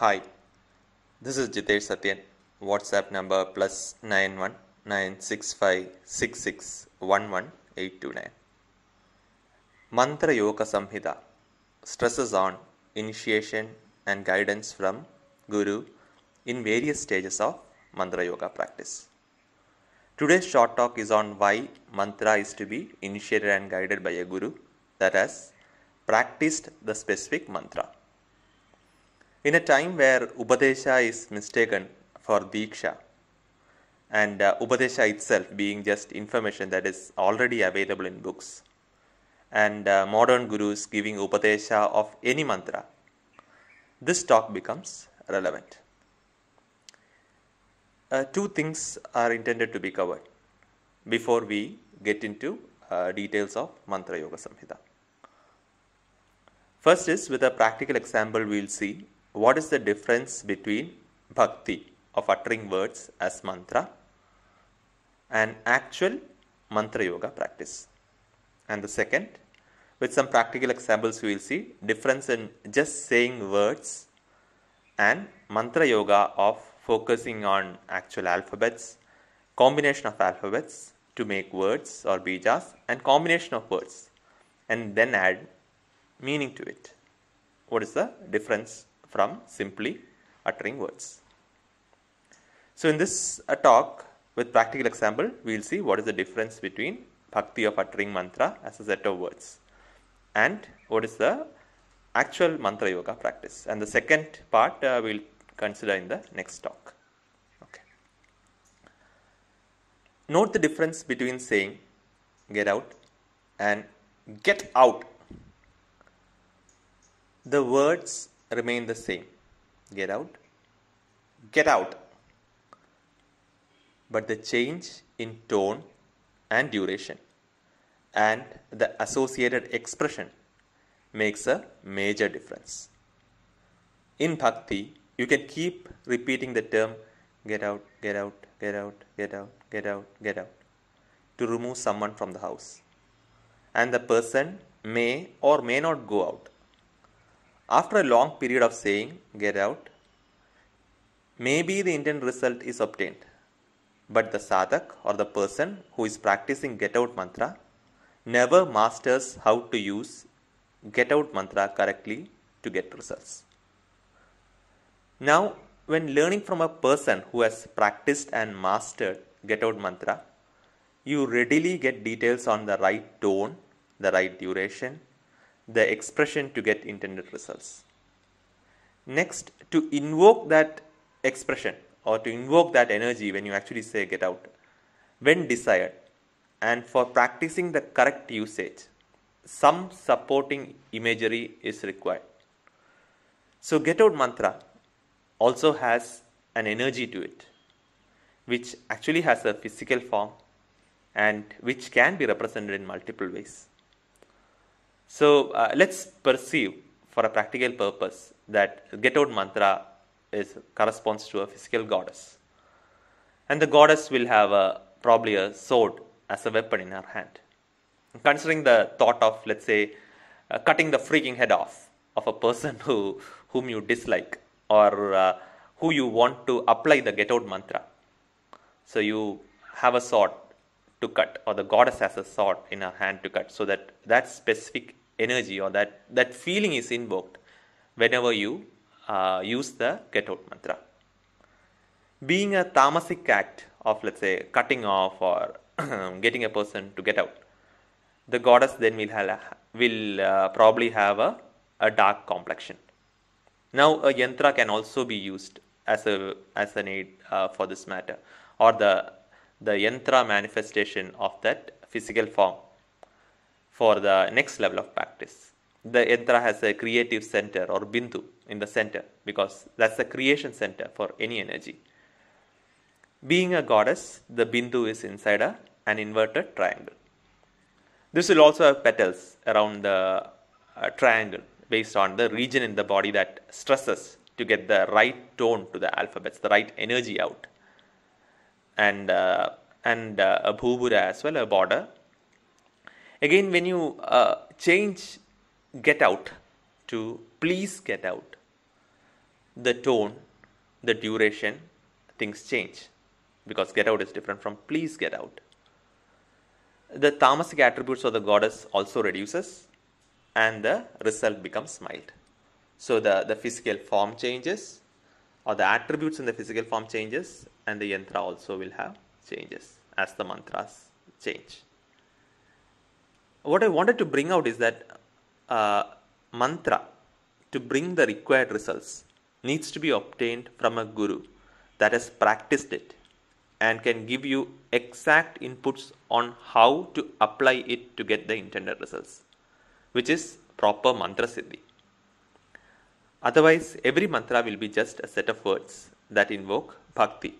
Hi, this is Jitesh Satyan. WhatsApp number plus nine one nine six five six six one one eight two nine. Mantra Yoga Samhita stresses on initiation and guidance from Guru in various stages of Mantra Yoga practice. Today's short talk is on why mantra is to be initiated and guided by a guru that has practiced the specific mantra in a time where Upadesha is mistaken for Diksha, and uh, Upadesha itself being just information that is already available in books, and uh, modern gurus giving Upadesha of any mantra, this talk becomes relevant. Uh, two things are intended to be covered before we get into uh, details of Mantra Yoga Samhita. First is with a practical example, we will see what is the difference between bhakti of uttering words as mantra and actual mantra yoga practice? And the second, with some practical examples, we will see difference in just saying words and mantra yoga of focusing on actual alphabets, combination of alphabets to make words or bijas, and combination of words, and then add meaning to it. What is the difference from simply uttering words. So, in this uh, talk with practical example, we will see what is the difference between bhakti of uttering mantra as a set of words and what is the actual mantra yoga practice. And the second part uh, we will consider in the next talk. Note the difference between saying get out and get out. The words remain the same. Get out, get out. But the change in tone and duration and the associated expression makes a major difference. In bhakti, you can keep repeating the term get out, get out, get out, get out, get out, get out to remove someone from the house. And the person may or may not go out after a long period of saying get out, maybe the intended result is obtained. But the sadhak or the person who is practicing get out mantra never masters how to use get out mantra correctly to get results. Now, when learning from a person who has practiced and mastered get out mantra, you readily get details on the right tone, the right duration, the expression to get intended results. Next, to invoke that expression or to invoke that energy when you actually say get out, when desired, and for practicing the correct usage, some supporting imagery is required. So, get out mantra also has an energy to it, which actually has a physical form and which can be represented in multiple ways. So uh, let's perceive for a practical purpose that get out mantra is corresponds to a physical goddess. And the goddess will have a, probably a sword as a weapon in her hand. Considering the thought of, let's say, uh, cutting the freaking head off of a person who, whom you dislike or uh, who you want to apply the get out mantra. So you have a sword to cut or the goddess has a sword in her hand to cut so that that specific energy or that that feeling is invoked whenever you uh, use the get out mantra being a tamasic act of let's say cutting off or getting a person to get out the goddess then will have, will uh, probably have a, a dark complexion now a yantra can also be used as a as an aid uh, for this matter or the the yantra manifestation of that physical form for the next level of practice. The yantra has a creative center or bindu in the center because that's the creation center for any energy. Being a goddess, the bindu is inside a, an inverted triangle. This will also have petals around the uh, triangle based on the region in the body that stresses to get the right tone to the alphabets, the right energy out and uh, and uh, a bhubura as well, a border. Again, when you uh, change get out to please get out, the tone, the duration, things change because get out is different from please get out. The tamasic attributes of the goddess also reduces and the result becomes mild. So the, the physical form changes or the attributes in the physical form changes and the yantra also will have changes as the mantras change. What I wanted to bring out is that uh, mantra to bring the required results needs to be obtained from a guru that has practiced it and can give you exact inputs on how to apply it to get the intended results, which is proper mantra siddhi. Otherwise, every mantra will be just a set of words that invoke bhakti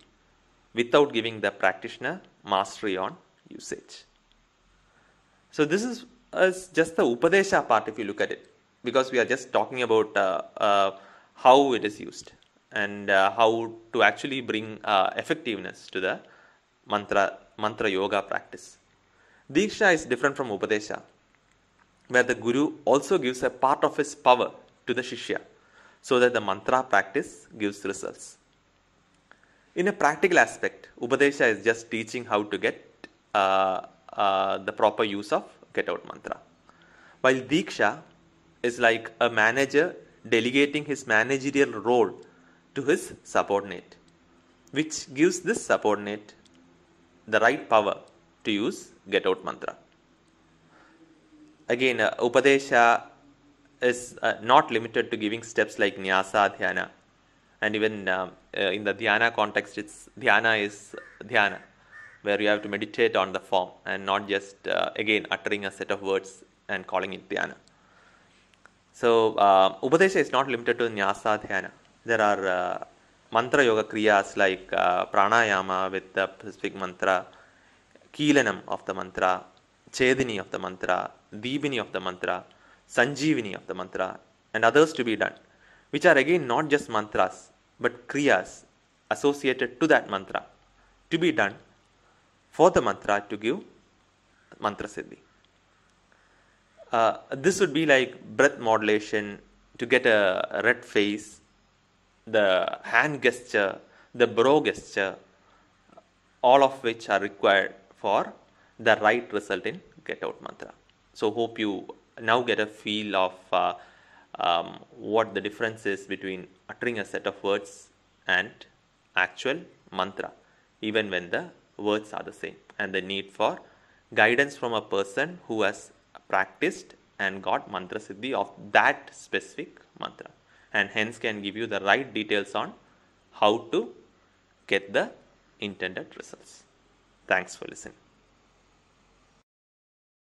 without giving the practitioner mastery on usage. So, this is uh, just the Upadesha part if you look at it, because we are just talking about uh, uh, how it is used and uh, how to actually bring uh, effectiveness to the mantra, mantra yoga practice. Diksha is different from Upadesha, where the Guru also gives a part of his power to the Shishya so that the mantra practice gives results. In a practical aspect, Upadesha is just teaching how to get uh, uh, the proper use of get out mantra. While Diksha is like a manager delegating his managerial role to his subordinate, which gives this subordinate the right power to use get out mantra. Again, uh, Upadesha is uh, not limited to giving steps like Nyasa Dhyana and even um, uh, in the dhyana context it's dhyana is dhyana where you have to meditate on the form and not just uh, again uttering a set of words and calling it dhyana so uh, upadesha is not limited to nyasa dhyana there are uh, mantra yoga kriyas like uh, pranayama with the specific mantra keelanam of the mantra chedini of the mantra deepini of the mantra sanjeevini of the mantra and others to be done which are again not just mantras but kriyas associated to that mantra to be done for the mantra to give mantra siddhi. Uh, this would be like breath modulation to get a red face, the hand gesture, the brow gesture, all of which are required for the right result in get out mantra. So, hope you now get a feel of. Uh, um, what the difference is between uttering a set of words and actual mantra, even when the words are the same, and the need for guidance from a person who has practiced and got mantra siddhi of that specific mantra, and hence can give you the right details on how to get the intended results. Thanks for listening.